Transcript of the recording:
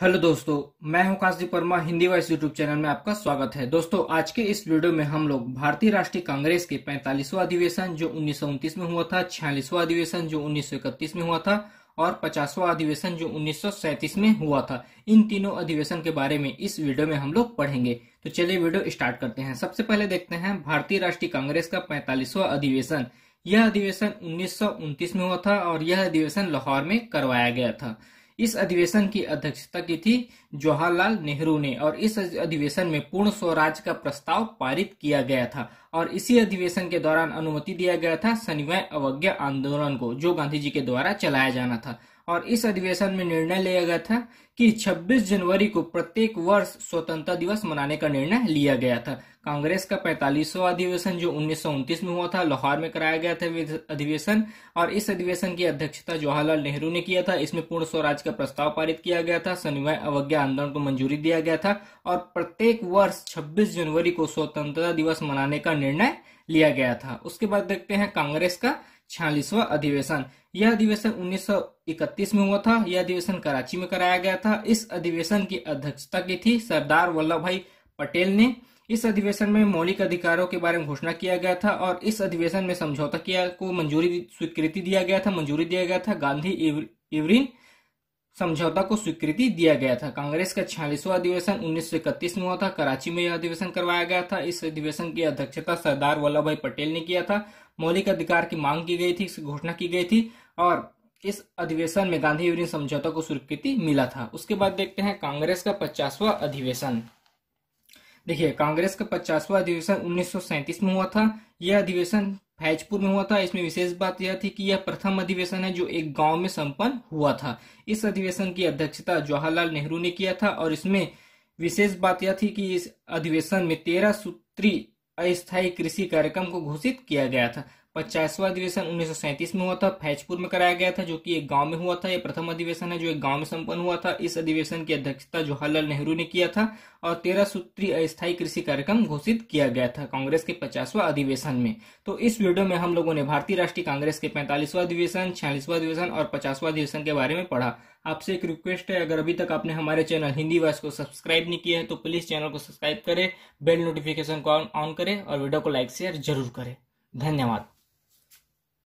hello दोस्तों मैं हूं Kashdeep Verma Hindi voice YouTube channel में आपका स्वागत है दोस्तों आज के इस वीडियो में हम लोग भारतीय राष्ट्रीय कांग्रेस के 45वां अधिवेशन जो उन्नीस में हुआ था छियालीसवां अधिवेशन जो उन्नीस में हुआ था और 50वां अधिवेशन जो उन्नीस में हुआ था इन तीनों अधिवेशन के बारे में इस वीडियो में हम लोग पढ़ेंगे तो चलिए वीडियो स्टार्ट करते हैं सबसे पहले देखते हैं भारतीय राष्ट्रीय कांग्रेस का पैंतालीसवा अधिवेशन यह अधिवेशन उन्नीस में हुआ था और यह अधिवेशन लाहौर में करवाया गया था इस अधिवेशन की अध्यक्षता की थी जवाहरलाल नेहरू ने और इस अधिवेशन में पूर्ण स्वराज का प्रस्ताव पारित किया गया था और इसी अधिवेशन के दौरान अनुमति दिया गया था सनिवाय अवज्ञा आंदोलन को जो गांधी जी के द्वारा चलाया जाना था और इस अधिवेशन में निर्णय लिया गया था कि 26 जनवरी को प्रत्येक वर्ष स्वतंत्रता दिवस मनाने का निर्णय लिया गया था कांग्रेस का पैंतालीसवा अधिवेशन जो उन्नीस में हुआ था लाहौर में कराया गया था अधिवेशन और इस अधिवेशन की अध्यक्षता जवाहरलाल नेहरू ने किया था इसमें पूर्ण स्वराज का प्रस्ताव पारित किया गया था शनिवार अवज्ञा आंदोलन को मंजूरी दिया गया था और प्रत्येक वर्ष छब्बीस जनवरी को स्वतंत्रता दिवस मनाने का निर्णय लिया गया था उसके बाद देखते हैं कांग्रेस का छियालीसवा अधिवेशन यह अधिवेशन 1931 में हुआ था यह अधिवेशन कराची में कराया गया था इस अधिवेशन की अध्यक्षता की थी सरदार वल्लभ भाई पटेल ने इस अधिवेशन में मौलिक अधिकारों के बारे में घोषणा किया गया था और इस अधिवेशन में समझौता किया को मंजूरी स्वीकृति दिया गया था मंजूरी दिया गया था गांधी इवरिन समझौता को स्वीकृति दिया गया था कांग्रेस का छियालीसवा अधिवेशन 1931 में हुआ था कराची में यह अधिवेशन करवाया गया था इस अधिवेशन की अध्यक्षता सरदार वल्लभ भाई पटेल ने किया था मौलिक अधिकार की मांग की गई थी घोषणा की गई थी और इस अधिवेशन में गांधी यूरिन समझौता को स्वीकृति मिला था उसके बाद देखते हैं कांग्रेस का पचासवा अधिवेशन देखिए कांग्रेस का पचासवा अधिवेशन उन्नीस में हुआ था यह अधिवेशन फैजपुर में हुआ था इसमें विशेष बात यह थी कि यह प्रथम अधिवेशन है जो एक गांव में संपन्न हुआ था इस अधिवेशन की अध्यक्षता जवाहरलाल नेहरू ने किया था और इसमें विशेष बात यह थी कि इस अधिवेशन में तेरह सूत्री अस्थायी कृषि कार्यक्रम को घोषित किया गया था पचासवा अधिवेशन उन्नीस में हुआ था फैजपुर में कराया गया था जो कि एक गांव में हुआ था यह प्रथम अधिवेशन है जो एक गांव में संपन्न हुआ था इस अधिवेशन की अध्यक्षता जवाहरलाल नेहरू ने किया था और तेरह सूत्री अस्थायी कृषि कार्यक्रम घोषित किया गया था कांग्रेस के पचासवा अधिवेशन में तो इस वीडियो में हम लोगों ने भारतीय राष्ट्रीय कांग्रेस के पैंतालीसवा अधिवेशन छियालीसवा अधिवेशन और पचासवा अधिवेशन के बारे में पढ़ा आपसे एक रिक्वेस्ट है अगर अभी तक आपने हमारे चैनल हिंदी वास को सब्सक्राइब नहीं किया है तो प्लीज चैनल को सब्सक्राइब करें बेल नोटिफिकेशन को ऑन करें और वीडियो को लाइक शेयर जरूर करें धन्यवाद